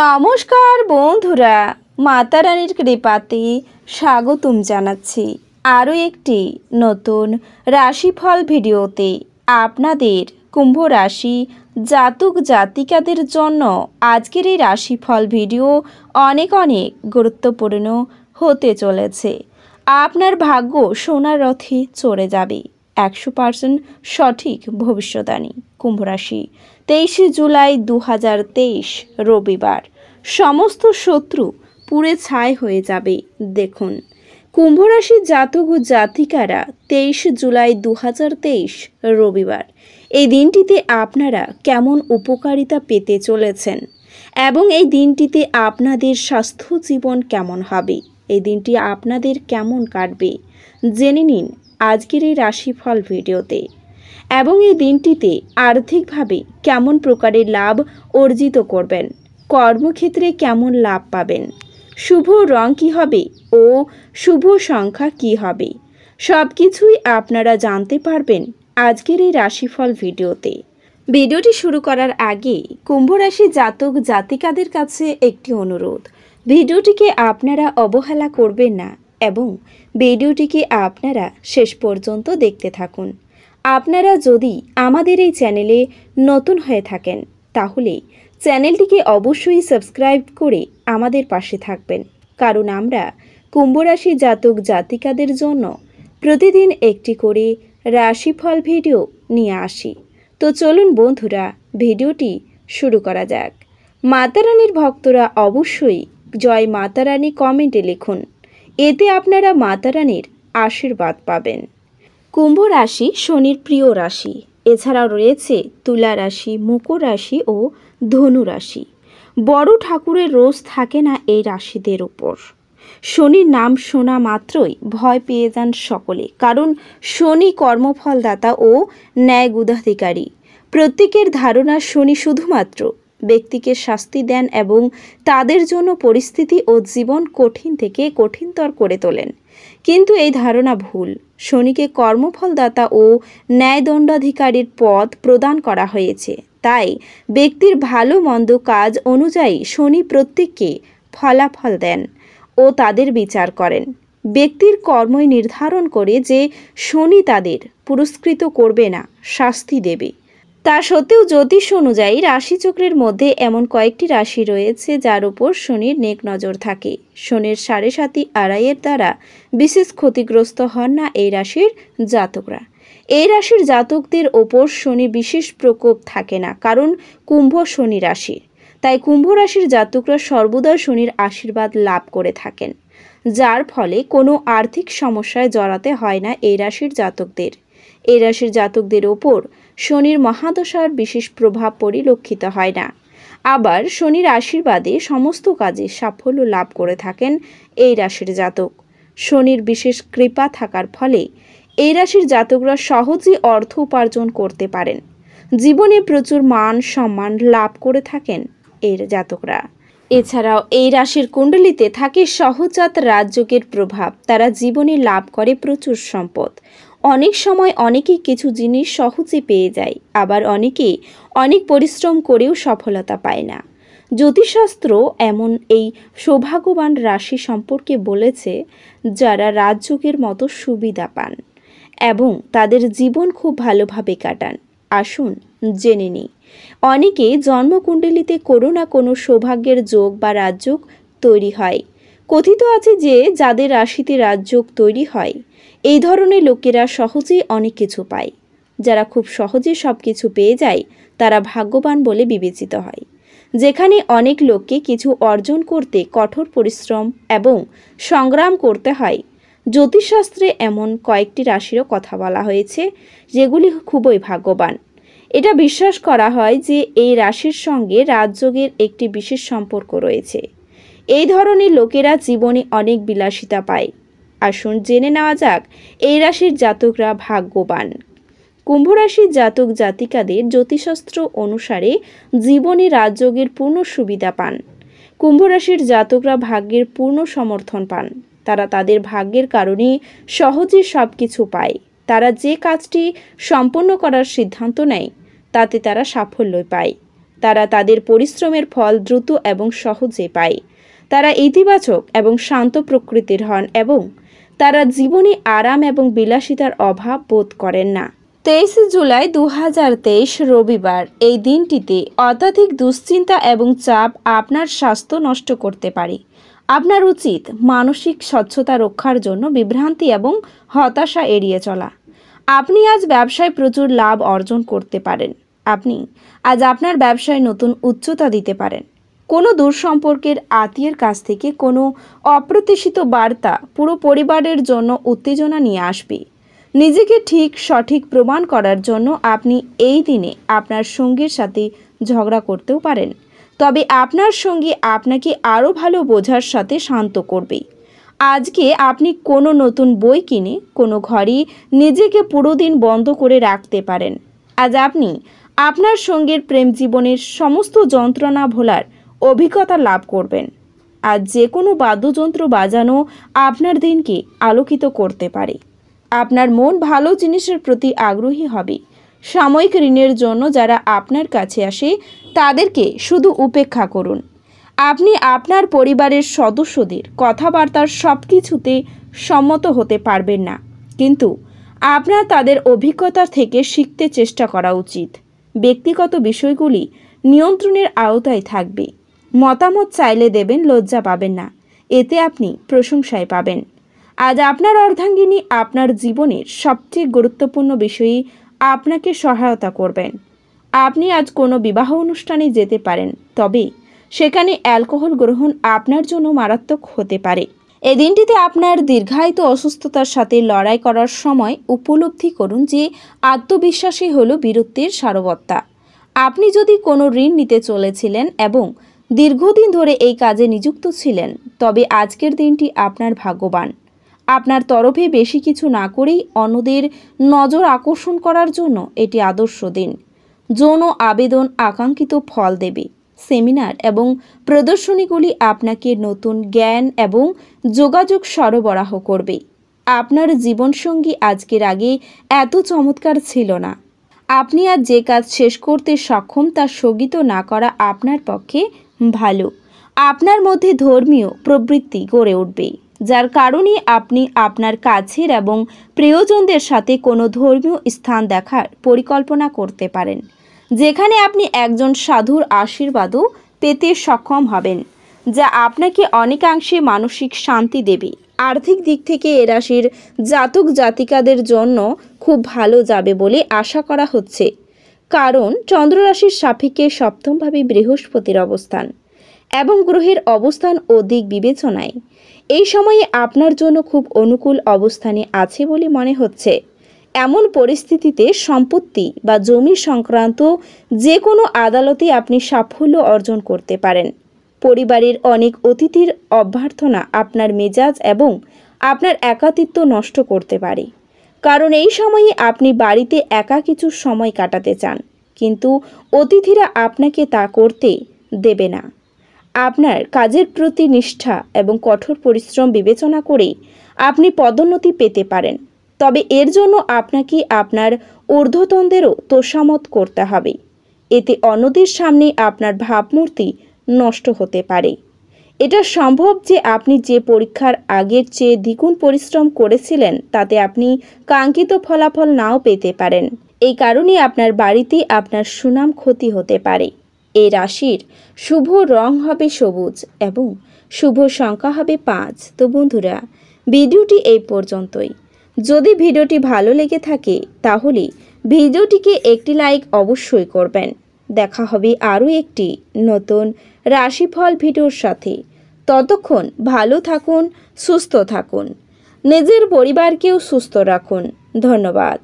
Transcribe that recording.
নমস্কার বন্ধুরা মাতা রানীর কৃপাতে স্বাগতম জানাচ্ছি আরও একটি নতুন রাশিফল ভিডিওতে আপনাদের কুম্ভ রাশি জাতক জাতিকাদের জন্য আজকের এই রাশিফল ভিডিও অনেক অনেক গুরুত্বপূর্ণ হতে চলেছে আপনার ভাগ্য সোনার রথে চড়ে যাবে একশো পার্সেন্ট সঠিক ভবিষ্যদ্বাণী কুম্ভরাশি তেইশে জুলাই দু রবিবার সমস্ত শত্রু পুড়ে ছাই হয়ে যাবে দেখুন কুম্ভরাশির জাতক ও জাতিকারা তেইশে জুলাই দু রবিবার এই দিনটিতে আপনারা কেমন উপকারিতা পেতে চলেছেন এবং এই দিনটিতে আপনাদের স্বাস্থ্য জীবন কেমন হবে এই দিনটি আপনাদের কেমন কাটবে জেনে নিন আজকের এই রাশিফল ভিডিওতে এবং এই দিনটিতে আর্থিকভাবে কেমন প্রকারের লাভ অর্জিত করবেন কর্মক্ষেত্রে কেমন লাভ পাবেন শুভ রং কী হবে ও শুভ সংখ্যা কি হবে সব কিছুই আপনারা জানতে পারবেন আজকের এই রাশিফল ভিডিওতে ভিডিওটি শুরু করার আগে কুম্ভরাশি জাতক জাতিকাদের কাছে একটি অনুরোধ ভিডিওটিকে আপনারা অবহেলা করবেন না এবং ভিডিওটিকে আপনারা শেষ পর্যন্ত দেখতে থাকুন আপনারা যদি আমাদের এই চ্যানেলে নতুন হয়ে থাকেন তাহলে চ্যানেলটিকে অবশ্যই সাবস্ক্রাইব করে আমাদের পাশে থাকবেন কারণ আমরা কুম্ভরাশি জাতক জাতিকাদের জন্য প্রতিদিন একটি করে রাশিফল ভিডিও নিয়ে আসি তো চলুন বন্ধুরা ভিডিওটি শুরু করা যাক মাতারানির ভক্তরা অবশ্যই জয় মাতারানি কমেন্টে লিখুন এতে আপনারা মাতারানীর আশীর্বাদ পাবেন কুম্ভ রাশি শনির প্রিয় রাশি এছাড়াও রয়েছে তুলা রাশি মকর রাশি ও ধনু রাশি বড় ঠাকুরের রোজ থাকে না এই রাশিদের ওপর শনির নাম শোনা মাত্রই ভয় পেয়ে যান সকলে কারণ শনি কর্মফলদাতা ও ন্যায় গুদাধিকারী প্রত্যেকের ধারণা শনি শুধুমাত্র ব্যক্তিকে শাস্তি দেন এবং তাদের জন্য পরিস্থিতি ও জীবন কঠিন থেকে কঠিনতর করে তোলেন কিন্তু এই ধারণা ভুল শনিকে কর্মফলদাতা ও ন্যায়দণ্ডাধিকারীর পদ প্রদান করা হয়েছে তাই ব্যক্তির ভালো মন্দ কাজ অনুযায়ী শনি প্রত্যেককে ফলাফল দেন ও তাদের বিচার করেন ব্যক্তির কর্মই নির্ধারণ করে যে শনি তাদের পুরস্কৃত করবে না শাস্তি দেবে তা সত্ত্বেও জ্যোতিষ অনুযায়ী রাশিচক্রের মধ্যে এমন কয়েকটি রাশি রয়েছে যার উপর শনির নেক নজর থাকে শনির সাড়ে সাতি আড়াইয়ের দ্বারা বিশেষ ক্ষতিগ্রস্ত হন না এই রাশির জাতকরা এই রাশির জাতকদের ওপর শনি বিশেষ প্রকোপ থাকে না কারণ কুম্ভ শনি রাশি তাই কুম্ভ রাশির জাতকরা সর্বদা শনির আশীর্বাদ লাভ করে থাকেন যার ফলে কোনো আর্থিক সমস্যায় জড়াতে হয় না এই রাশির জাতকদের এই রাশির জাতকদের ওপর শনির মহাদশার বিশেষ প্রভাব পরিলক্ষিত হয় না আবার শনির আশীর্বাদে সমস্ত কাজে সাফল্য লাভ করে থাকেন এই রাশির জাতক শনির বিশেষ কৃপা থাকার ফলে এই রাশির জাতকরা সহজেই অর্থ উপার্জন করতে পারেন জীবনে প্রচুর মান সম্মান লাভ করে থাকেন এর জাতকরা এছাড়াও এই রাশির কুণ্ডলিতে থাকে সহজাত রাজযোগের প্রভাব তারা জীবনে লাভ করে প্রচুর সম্পদ অনেক সময় অনেকে কিছু জিনিস সহজে পেয়ে যায় আবার অনেকে অনেক পরিশ্রম করেও সফলতা পায় না জ্যোতিষশাস্ত্র এমন এই সৌভাগ্যবান রাশি সম্পর্কে বলেছে যারা রাজযোগের মতো সুবিধা পান এবং তাদের জীবন খুব ভালোভাবে কাটান আসুন জেনে নিই অনেকে জন্মকুণ্ডলিতে কোনো না কোনো সৌভাগ্যের যোগ বা রাজযোগ তৈরি হয় কথিত আছে যে যাদের রাশিতে রাজযোগ তৈরি হয় এই ধরনের লোকেরা সহজেই অনেক কিছু পায় যারা খুব সহজে সব কিছু পেয়ে যায় তারা ভাগ্যবান বলে বিবেচিত হয় যেখানে অনেক লোককে কিছু অর্জন করতে কঠোর পরিশ্রম এবং সংগ্রাম করতে হয় জ্যোতিষশাস্ত্রে এমন কয়েকটি রাশিরও কথা বলা হয়েছে যেগুলি খুবই ভাগ্যবান এটা বিশ্বাস করা হয় যে এই রাশির সঙ্গে রাজযোগের একটি বিশেষ সম্পর্ক রয়েছে এই ধরনের লোকেরা জীবনে অনেক বিলাসিতা পায় আসুন জেনে নেওয়া যাক এই রাশির জাতকরা ভাগ্যবান কুম্ভ রাশির জাতক জাতিকাদের জ্যোতিষশাস্ত্র অনুসারে জীবনে রাজযোগের পূর্ণ সুবিধা পান কুম্ভ রাশির জাতকরা ভাগ্যের পূর্ণ সমর্থন পান তারা তাদের ভাগ্যের কারণে সহজে সব কিছু পায় তারা যে কাজটি সম্পন্ন করার সিদ্ধান্ত নেয় তাতে তারা সাফল্য পায় তারা তাদের পরিশ্রমের ফল দ্রুত এবং সহজে পায় তারা ইতিবাচক এবং শান্ত প্রকৃতির হন এবং তারা জীবনে আরাম এবং বিলাসিতার অভাব বোধ করেন না তেইশে জুলাই দু রবিবার এই দিনটিতে অত্যাধিক দুশ্চিন্তা এবং চাপ আপনার স্বাস্থ্য নষ্ট করতে পারে আপনার উচিত মানসিক স্বচ্ছতা রক্ষার জন্য বিভ্রান্তি এবং হতাশা এড়িয়ে চলা আপনি আজ ব্যবসায় প্রচুর লাভ অর্জন করতে পারেন আপনি আজ আপনার ব্যবসায় নতুন উচ্চতা দিতে পারেন কোনো দূর সম্পর্কের আত্মীয়ের কাছ থেকে কোনো অপ্রত্যাশিত বার্তা পুরো পরিবারের জন্য উত্তেজনা নিয়ে আসবে নিজেকে ঠিক সঠিক প্রমাণ করার জন্য আপনি এই দিনে আপনার সঙ্গীর সাথে ঝগড়া করতেও পারেন তবে আপনার সঙ্গী আপনাকে আরও ভালো বোঝার সাথে শান্ত করবে আজকে আপনি কোনো নতুন বই কিনে কোনো ঘরে নিজেকে পুরো দিন বন্ধ করে রাখতে পারেন আজ আপনি আপনার সঙ্গের প্রেম জীবনের সমস্ত যন্ত্রণা ভোলার অভিজ্ঞতা লাভ করবেন আর যে কোনো বাদ্যযন্ত্র বাজানো আপনার দিনকে আলোকিত করতে পারে আপনার মন ভালো জিনিসের প্রতি আগ্রহী হবে সাময়িক ঋণের জন্য যারা আপনার কাছে আসে তাদেরকে শুধু উপেক্ষা করুন আপনি আপনার পরিবারের সদস্যদের কথাবার্তার সব কিছুতে সম্মত হতে পারবেন না কিন্তু আপনার তাদের অভিজ্ঞতা থেকে শিখতে চেষ্টা করা উচিত ব্যক্তিগত বিষয়গুলি নিয়ন্ত্রণের আওতায় থাকবে মতামত চাইলে দেবেন লজ্জা পাবেন না এতে আপনি প্রশংসায় পাবেন আজ আপনার অর্ধাঙ্গিনী আপনার জীবনের সবচেয়ে গুরুত্বপূর্ণ বিষয়ে আপনাকে সহায়তা করবেন আপনি আজ কোনো বিবাহ অনুষ্ঠানে যেতে পারেন তবে সেখানে অ্যালকোহল গ্রহণ আপনার জন্য মারাত্মক হতে পারে এই দিনটিতে আপনার দীর্ঘায়িত অসুস্থতার সাথে লড়াই করার সময় উপলব্ধি করুন যে আত্মবিশ্বাসী হল বীরত্বের সারবত্তা আপনি যদি কোনো ঋণ নিতে চলেছিলেন এবং দীর্ঘদিন ধরে এই কাজে নিযুক্ত ছিলেন তবে আজকের দিনটি আপনার ভাগ্যবান আপনার তরফে বেশি কিছু না করেই অন্যদের নজর আকর্ষণ করার জন্য এটি আদর্শ দিন যৌন আবেদন আকাঙ্ক্ষিত ফল দেবে সেমিনার এবং প্রদর্শনীগুলি আপনাকে নতুন জ্ঞান এবং যোগাযোগ সরবরাহ করবে আপনার জীবনসঙ্গী আজকের আগে এত চমৎকার ছিল না আপনি আর যে কাজ শেষ করতে সক্ষম তা স্থগিত না করা আপনার পক্ষে ভালো আপনার মধ্যে ধর্মীয় প্রবৃত্তি গড়ে উঠবে যার কারণে আপনি আপনার কাছের এবং প্রিয়জনদের সাথে কোনো ধর্মীয় স্থান দেখার পরিকল্পনা করতে পারেন যেখানে আপনি একজন সাধুর আশীর্বাদও পেতে সক্ষম হবেন যা আপনাকে অনেকাংশে মানসিক শান্তি দেবে আর্থিক দিক থেকে এ রাশির জাতক জাতিকাদের জন্য খুব ভালো যাবে বলে আশা করা হচ্ছে কারণ চন্দ্ররাশির সাপেক্ষে সপ্তমভাবে বৃহস্পতির অবস্থান এবং গ্রহের অবস্থান ও দিক বিবেচনায় এই সময়ে আপনার জন্য খুব অনুকূল অবস্থানে আছে বলে মনে হচ্ছে এমন পরিস্থিতিতে সম্পত্তি বা জমি সংক্রান্ত যে কোনো আদালতে আপনি সাফল্য অর্জন করতে পারেন পরিবারের অনেক অতিথির অভ্যর্থনা আপনার মেজাজ এবং আপনার একাতিত্ব নষ্ট করতে পারে কারণ এই সময়ে আপনি বাড়িতে একা কিছু সময় কাটাতে চান কিন্তু অতিথিরা আপনাকে তা করতে দেবে না আপনার কাজের প্রতি নিষ্ঠা এবং কঠোর পরিশ্রম বিবেচনা করে আপনি পদোন্নতি পেতে পারেন তবে এর জন্য আপনাকে আপনার ঊর্ধ্বতনদেরও তোষামত করতে হবে এতে অন্যদের সামনে আপনার ভাবমূর্তি নষ্ট হতে পারে এটা সম্ভব যে আপনি যে পরীক্ষার আগের চেয়ে দ্বিগুণ পরিশ্রম করেছিলেন তাতে আপনি কাঙ্ক্ষিত ফলাফল নাও পেতে পারেন এই কারণে আপনার বাড়িতে আপনার সুনাম ক্ষতি হতে পারে এই রাশির শুভ রং হবে সবুজ এবং শুভ সংখ্যা হবে পাঁচ তো বন্ধুরা ভিডিওটি এই পর্যন্তই যদি ভিডিওটি ভালো লেগে থাকে তাহলে ভিডিওটিকে একটি লাইক অবশ্যই করবেন দেখা হবে আরও একটি নতুন রাশিফল ভিডিওর সাথে ততক্ষণ ভালো থাকুন সুস্থ থাকুন নিজের পরিবারকেও সুস্থ রাখুন ধন্যবাদ